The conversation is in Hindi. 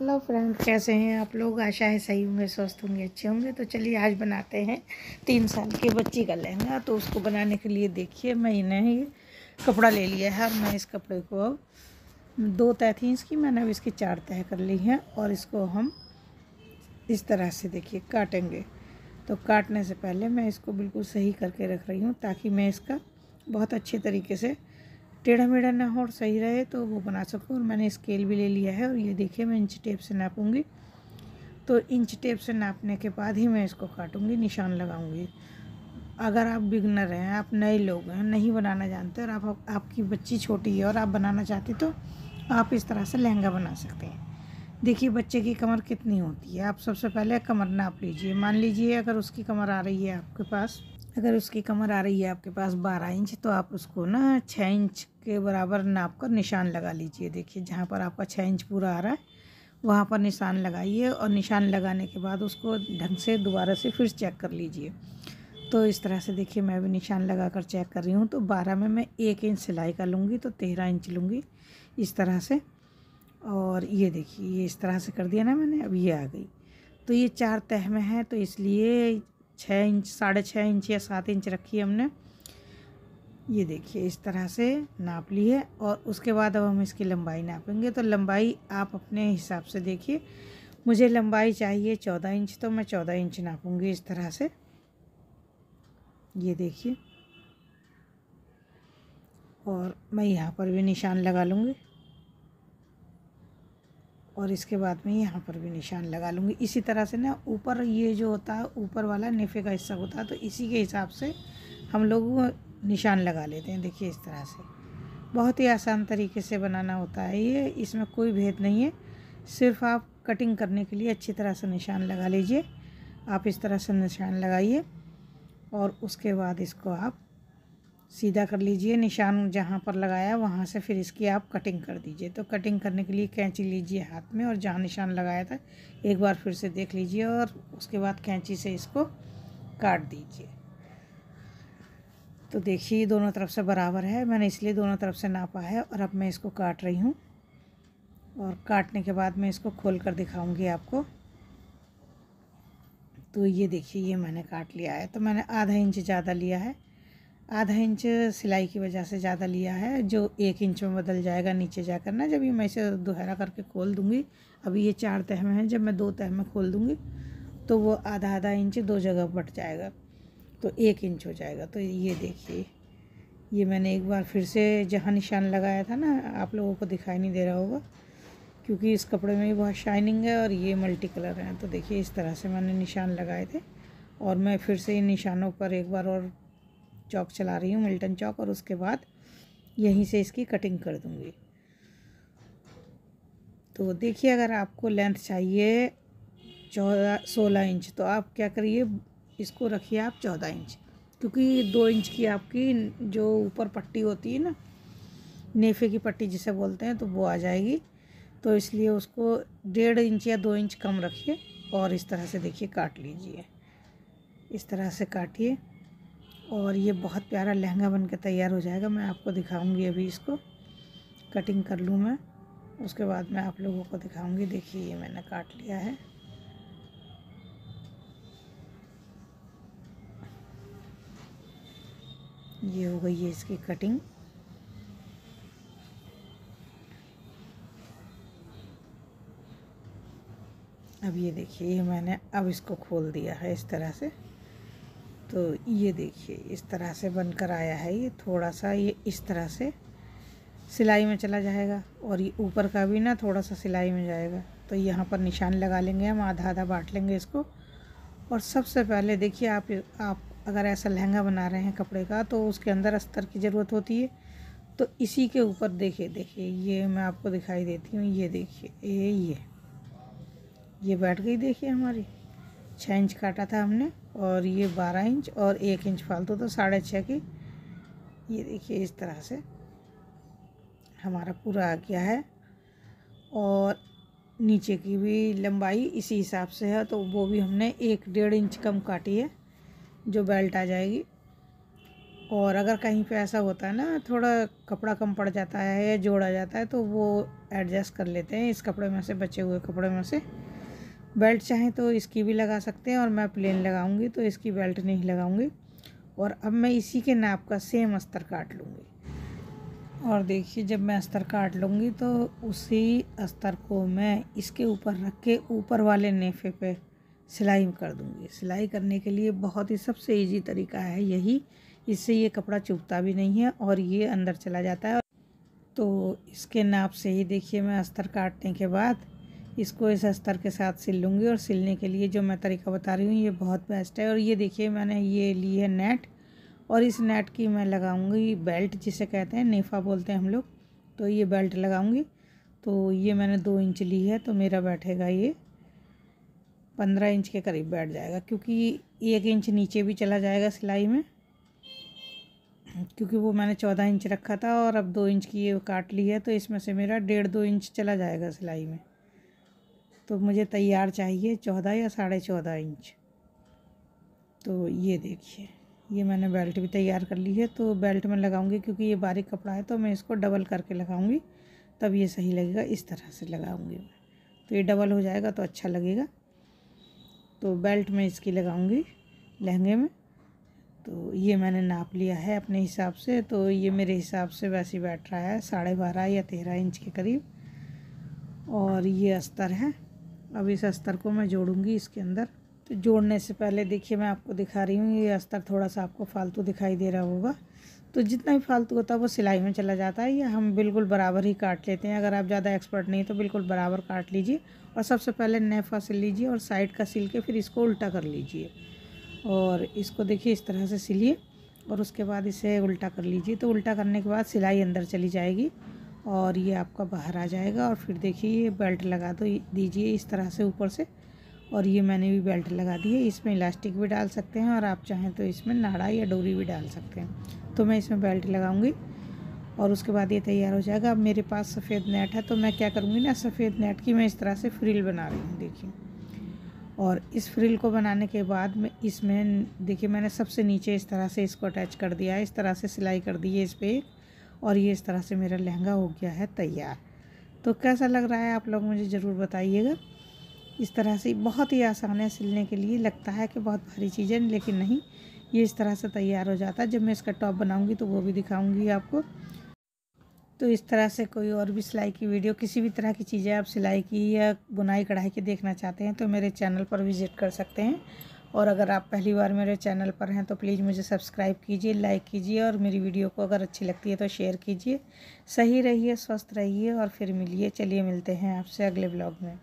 हेलो फ्रेंड कैसे हैं आप लोग आशा है सही होंगे स्वस्थ होंगे अच्छे होंगे तो चलिए आज बनाते हैं तीन साल के बच्ची का लहंगा तो उसको बनाने के लिए देखिए मैंने ही कपड़ा ले लिया है और मैं इस कपड़े को अब दो तय थी इसकी मैंने अब इसकी चार तय कर ली हैं और इसको हम इस तरह से देखिए काटेंगे तो काटने से पहले मैं इसको बिल्कुल सही करके रख रही हूँ ताकि मैं इसका बहुत अच्छे तरीके से टेढ़ा मेढ़ा ना हो और सही रहे तो वो बना सकूँ और मैंने स्केल भी ले लिया है और ये देखिए मैं इंच टेप से नापूँगी तो इंच टेप से नापने के बाद ही मैं इसको काटूँगी निशान लगाऊँगी अगर आप बिगनर हैं आप नए लोग हैं नहीं बनाना जानते और आप आपकी बच्ची छोटी है और आप बनाना चाहती तो आप इस तरह से लहंगा बना सकते हैं देखिए बच्चे की कमर कितनी होती है आप सबसे पहले कमर नाप लीजिए मान लीजिए अगर उसकी कमर आ रही है आपके पास अगर उसकी कमर आ रही है आपके पास बारह इंच तो आप उसको ना छः इंच के बराबर नाप कर निशान लगा लीजिए देखिए जहाँ पर आपका छः इंच पूरा आ रहा है वहाँ पर निशान लगाइए और निशान लगाने के बाद उसको ढंग से दोबारा से फिर चेक कर लीजिए तो इस तरह से देखिए मैं भी निशान लगा कर चेक कर रही हूँ तो बारह में मैं एक इंच सिलाई का लूँगी तो तेरह इंच लूँगी इस तरह से और ये देखिए ये इस तरह से कर दिया ना मैंने अब ये आ गई तो ये चार तह में है तो इसलिए छः इंच साढ़े छः इंच या सात इंच रखी है हमने ये देखिए इस तरह से नाप ली है और उसके बाद अब हम इसकी लंबाई नापेंगे तो लंबाई आप अपने हिसाब से देखिए मुझे लंबाई चाहिए चौदह इंच तो मैं चौदह इंच नापूंगी इस तरह से ये देखिए और मैं यहाँ पर भी निशान लगा लूँगी और इसके बाद में यहाँ पर भी निशान लगा लूँगी इसी तरह से ना ऊपर ये जो होता है ऊपर वाला नेफे का हिस्सा होता है तो इसी के हिसाब से हम लोग निशान लगा लेते हैं देखिए इस तरह से बहुत ही आसान तरीके से बनाना होता है ये इसमें कोई भेद नहीं है सिर्फ आप कटिंग करने के लिए अच्छी तरह से निशान लगा लीजिए आप इस तरह से निशान लगाइए और उसके बाद इसको आप सीधा कर लीजिए निशान जहाँ पर लगाया वहाँ से फिर इसकी आप कटिंग कर दीजिए तो कटिंग करने के लिए कैंची लीजिए हाथ में और जहाँ निशान लगाया था एक बार फिर से देख लीजिए और उसके बाद कैंची से इसको काट दीजिए तो देखिए दोनों तरफ से बराबर है मैंने इसलिए दोनों तरफ से नापा है और अब मैं इसको काट रही हूँ और काटने के बाद मैं इसको खोल कर दिखाऊँगी आपको तो ये देखिए ये मैंने काट लिया है तो मैंने आधा इंच ज़्यादा लिया है आधा इंच सिलाई की वजह से ज़्यादा लिया है जो एक इंच में बदल जाएगा नीचे जाकर ना जब ये मैं इसे दोहरा करके खोल दूँगी अभी ये चार तह में है जब मैं दो तह में खोल दूँगी तो वो आधा आधा इंच दो जगह बट जाएगा तो एक इंच हो जाएगा तो ये देखिए ये मैंने एक बार फिर से जहाँ निशान लगाया था ना आप लोगों को दिखाई नहीं दे रहा होगा क्योंकि इस कपड़े में भी बहुत शाइनिंग है और ये मल्टी कलर हैं तो देखिए इस तरह से मैंने निशान लगाए थे और मैं फिर से इन निशानों पर एक बार और चौक चला रही हूँ मिल्टन चौक और उसके बाद यहीं से इसकी कटिंग कर दूँगी तो देखिए अगर आपको लेंथ चाहिए चौदह सोलह इंच तो आप क्या करिए इसको रखिए आप चौदह इंच क्योंकि दो इंच की आपकी जो ऊपर पट्टी होती है ना नेफे की पट्टी जिसे बोलते हैं तो वो आ जाएगी तो इसलिए उसको डेढ़ इंच या दो इंच कम रखिए और इस तरह से देखिए काट लीजिए इस तरह से काटिए और ये बहुत प्यारा लहंगा बन के तैयार हो जाएगा मैं आपको दिखाऊंगी अभी इसको कटिंग कर लूँ मैं उसके बाद मैं आप लोगों को दिखाऊंगी देखिए ये मैंने काट लिया है ये हो गई है इसकी कटिंग अब ये देखिए ये मैंने अब इसको खोल दिया है इस तरह से तो ये देखिए इस तरह से बनकर आया है ये थोड़ा सा ये इस तरह से सिलाई में चला जाएगा और ये ऊपर का भी ना थोड़ा सा सिलाई में जाएगा तो यहाँ पर निशान लगा लेंगे हम आधा आधा बांट लेंगे इसको और सबसे पहले देखिए आप आप अगर ऐसा लहंगा बना रहे हैं कपड़े का तो उसके अंदर अस्तर की ज़रूरत होती है तो इसी के ऊपर देखिए देखिए ये मैं आपको दिखाई देती हूँ ये देखिए ये ये ये बैठ गई देखिए हमारी छः इंच काटा था हमने और ये बारह इंच और एक इंच फालतू तो साढ़े छः की ये देखिए इस तरह से हमारा पूरा आ गया है और नीचे की भी लंबाई इसी हिसाब से है तो वो भी हमने एक डेढ़ इंच कम काटी है जो बेल्ट आ जाएगी और अगर कहीं पे ऐसा होता है ना थोड़ा कपड़ा कम पड़ जाता है या जोड़ा जाता है तो वो एडजस्ट कर लेते हैं इस कपड़े में से बचे हुए कपड़े में से बेल्ट चाहें तो इसकी भी लगा सकते हैं और मैं प्लेन लगाऊंगी तो इसकी बेल्ट नहीं लगाऊंगी और अब मैं इसी के नाप का सेम अस्तर काट लूँगी और देखिए जब मैं अस्तर काट लूँगी तो उसी अस्तर को मैं इसके ऊपर रख के ऊपर वाले नेफे पे सिलाई कर दूँगी सिलाई करने के लिए बहुत ही सबसे ईजी तरीका है यही इससे ये कपड़ा चुभता भी नहीं है और ये अंदर चला जाता है तो इसके नाप से ही देखिए मैं अस्तर काटने के बाद इसको इस अस्तर के साथ सिल लूँगी और सिलने के लिए जो मैं तरीका बता रही हूँ ये बहुत बेस्ट है और ये देखिए मैंने ये ली है नेट और इस नेट की मैं लगाऊँगी बेल्ट जिसे कहते हैं नेफा बोलते हैं हम लोग तो ये बेल्ट लगाऊँगी तो ये मैंने दो इंच ली है तो मेरा बैठेगा ये पंद्रह इंच के करीब बैठ जाएगा क्योंकि एक इंच नीचे भी चला जाएगा सिलाई में क्योंकि वो मैंने चौदह इंच रखा था और अब दो इंच की ये काट ली है तो इसमें से मेरा डेढ़ दो इंच चला जाएगा सिलाई में तो मुझे तैयार चाहिए चौदह या साढ़े चौदह इंच तो ये देखिए ये मैंने बेल्ट भी तैयार कर ली है तो बेल्ट में लगाऊंगी क्योंकि ये बारीक कपड़ा है तो मैं इसको डबल करके लगाऊंगी तब ये सही लगेगा इस तरह से लगाऊंगी मैं तो ये डबल हो जाएगा तो अच्छा लगेगा तो बेल्ट में इसकी लगाऊंगी लहंगे में तो ये मैंने नाप लिया है अपने हिसाब से तो ये मेरे हिसाब से वैसे बैठ रहा है साढ़े बारह या तेरह इंच के करीब और ये अस्तर है अब इस अस्तर को मैं जोड़ूंगी इसके अंदर तो जोड़ने से पहले देखिए मैं आपको दिखा रही हूँ ये अस्तर थोड़ा सा आपको फालतू दिखाई दे रहा होगा तो जितना भी फालतू होता है वो सिलाई में चला जाता है या हम बिल्कुल बराबर ही काट लेते हैं अगर आप ज़्यादा एक्सपर्ट नहीं तो बिल्कुल बराबर काट लीजिए और सबसे पहले नेफा सिल लीजिए और साइड का सिल के फिर इसको उल्टा कर लीजिए और इसको देखिए इस तरह से सिलिए और उसके बाद इसे उल्टा कर लीजिए तो उल्टा करने के बाद सिलाई अंदर चली जाएगी और ये आपका बाहर आ जाएगा और फिर देखिए ये बेल्ट लगा दो दीजिए इस तरह से ऊपर से और ये मैंने भी बेल्ट लगा दी है इसमें इलास्टिक भी डाल सकते हैं और आप चाहें तो इसमें नाड़ा या डोरी भी डाल सकते हैं तो मैं इसमें बेल्ट लगाऊंगी और उसके बाद ये तैयार हो जाएगा अब मेरे पास सफ़ेद नेट है तो मैं क्या करूँगी ना सफ़ेद नेट की मैं इस तरह से फ्रिल बना रही हूँ देखिए और इस फ्रिल को बनाने के बाद मैं इसमें देखिए मैंने सबसे नीचे इस तरह से इसको अटैच कर दिया है इस तरह से सिलाई कर दी है इस पर और ये इस तरह से मेरा लहंगा हो गया है तैयार तो कैसा लग रहा है आप लोग मुझे ज़रूर बताइएगा इस तरह से बहुत ही आसान है सिलने के लिए लगता है कि बहुत भारी चीज़ है लेकिन नहीं ये इस तरह से तैयार हो जाता है जब मैं इसका टॉप बनाऊंगी तो वो भी दिखाऊंगी आपको तो इस तरह से कोई और भी सिलाई की वीडियो किसी भी तरह की चीज़ें आप सिलाई की या बुनाई कढ़ाई की देखना चाहते हैं तो मेरे चैनल पर विज़िट कर सकते हैं और अगर आप पहली बार मेरे चैनल पर हैं तो प्लीज़ मुझे सब्सक्राइब कीजिए लाइक कीजिए और मेरी वीडियो को अगर अच्छी लगती है तो शेयर कीजिए सही रहिए स्वस्थ रहिए और फिर मिलिए चलिए मिलते हैं आपसे अगले ब्लॉग में